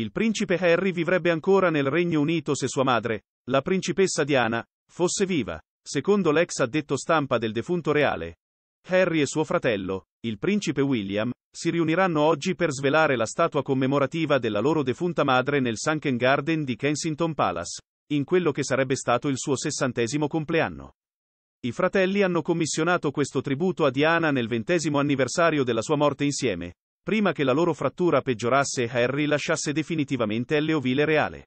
il principe Harry vivrebbe ancora nel Regno Unito se sua madre, la principessa Diana, fosse viva, secondo l'ex addetto stampa del defunto reale. Harry e suo fratello, il principe William, si riuniranno oggi per svelare la statua commemorativa della loro defunta madre nel Sunken Garden di Kensington Palace, in quello che sarebbe stato il suo sessantesimo compleanno. I fratelli hanno commissionato questo tributo a Diana nel ventesimo anniversario della sua morte insieme, prima che la loro frattura peggiorasse e Harry lasciasse definitivamente Elleovile Reale.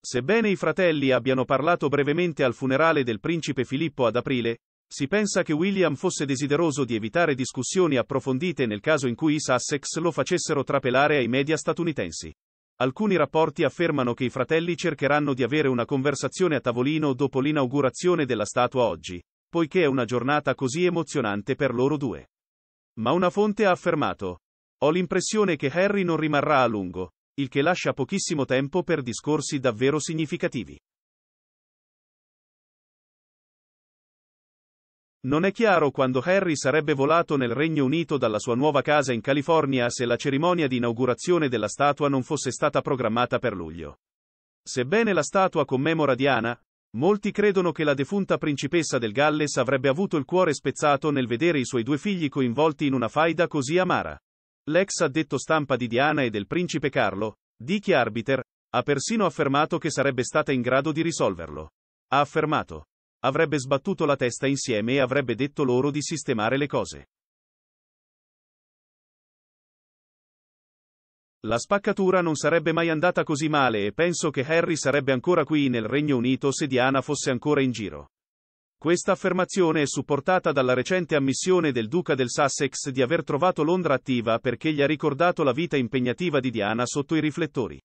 Sebbene i fratelli abbiano parlato brevemente al funerale del principe Filippo ad aprile, si pensa che William fosse desideroso di evitare discussioni approfondite nel caso in cui i Sussex lo facessero trapelare ai media statunitensi. Alcuni rapporti affermano che i fratelli cercheranno di avere una conversazione a tavolino dopo l'inaugurazione della statua oggi, poiché è una giornata così emozionante per loro due. Ma una fonte ha affermato. Ho l'impressione che Harry non rimarrà a lungo, il che lascia pochissimo tempo per discorsi davvero significativi. Non è chiaro quando Harry sarebbe volato nel Regno Unito dalla sua nuova casa in California se la cerimonia di inaugurazione della statua non fosse stata programmata per luglio. Sebbene la statua commemora Diana, Molti credono che la defunta principessa del Galles avrebbe avuto il cuore spezzato nel vedere i suoi due figli coinvolti in una faida così amara. L'ex addetto stampa di Diana e del principe Carlo, Dicky Arbiter, ha persino affermato che sarebbe stata in grado di risolverlo. Ha affermato. Avrebbe sbattuto la testa insieme e avrebbe detto loro di sistemare le cose. La spaccatura non sarebbe mai andata così male e penso che Harry sarebbe ancora qui nel Regno Unito se Diana fosse ancora in giro. Questa affermazione è supportata dalla recente ammissione del duca del Sussex di aver trovato Londra attiva perché gli ha ricordato la vita impegnativa di Diana sotto i riflettori.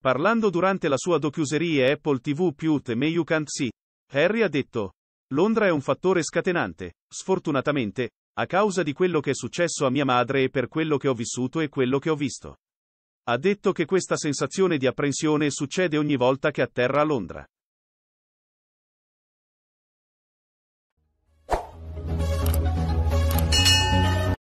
Parlando durante la sua docuserie Apple TV più The May You Can't See, Harry ha detto, Londra è un fattore scatenante, sfortunatamente, a causa di quello che è successo a mia madre e per quello che ho vissuto e quello che ho visto. Ha detto che questa sensazione di apprensione succede ogni volta che atterra a Londra.